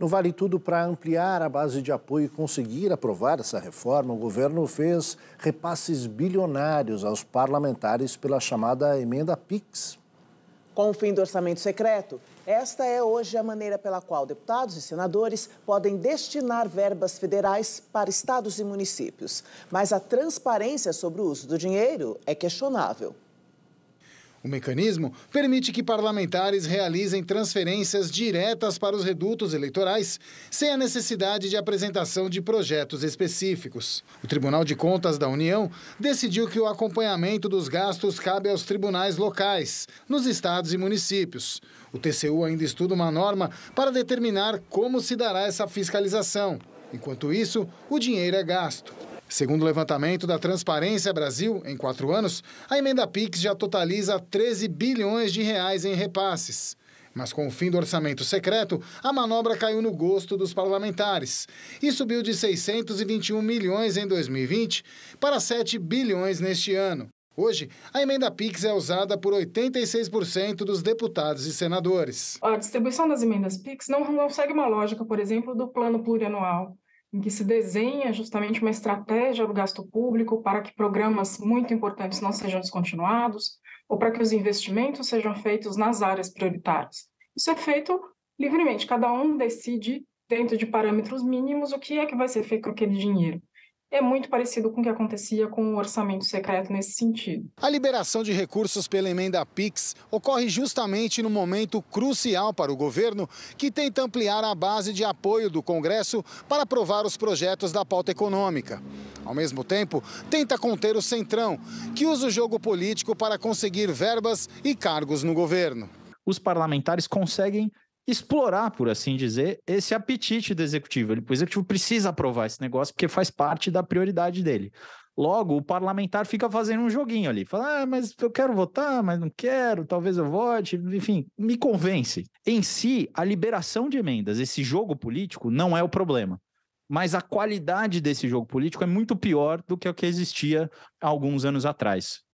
No Vale Tudo, para ampliar a base de apoio e conseguir aprovar essa reforma, o governo fez repasses bilionários aos parlamentares pela chamada emenda PIX. Com o fim do orçamento secreto, esta é hoje a maneira pela qual deputados e senadores podem destinar verbas federais para estados e municípios. Mas a transparência sobre o uso do dinheiro é questionável. O mecanismo permite que parlamentares realizem transferências diretas para os redutos eleitorais, sem a necessidade de apresentação de projetos específicos. O Tribunal de Contas da União decidiu que o acompanhamento dos gastos cabe aos tribunais locais, nos estados e municípios. O TCU ainda estuda uma norma para determinar como se dará essa fiscalização. Enquanto isso, o dinheiro é gasto. Segundo o levantamento da Transparência Brasil, em quatro anos, a emenda PIX já totaliza 13 bilhões de reais em repasses. Mas com o fim do orçamento secreto, a manobra caiu no gosto dos parlamentares e subiu de 621 milhões em 2020 para 7 bilhões neste ano. Hoje, a emenda PIX é usada por 86% dos deputados e senadores. A distribuição das emendas PIX não, não segue uma lógica, por exemplo, do plano plurianual, em que se desenha justamente uma estratégia do gasto público para que programas muito importantes não sejam descontinuados ou para que os investimentos sejam feitos nas áreas prioritárias. Isso é feito livremente, cada um decide dentro de parâmetros mínimos o que é que vai ser feito com aquele dinheiro é muito parecido com o que acontecia com o orçamento secreto nesse sentido. A liberação de recursos pela emenda PIX ocorre justamente no momento crucial para o governo, que tenta ampliar a base de apoio do Congresso para aprovar os projetos da pauta econômica. Ao mesmo tempo, tenta conter o Centrão, que usa o jogo político para conseguir verbas e cargos no governo. Os parlamentares conseguem explorar, por assim dizer, esse apetite do executivo. Ele, o executivo precisa aprovar esse negócio porque faz parte da prioridade dele. Logo, o parlamentar fica fazendo um joguinho ali. Fala, ah, mas eu quero votar, mas não quero, talvez eu vote, enfim, me convence. Em si, a liberação de emendas, esse jogo político, não é o problema. Mas a qualidade desse jogo político é muito pior do que o que existia há alguns anos atrás.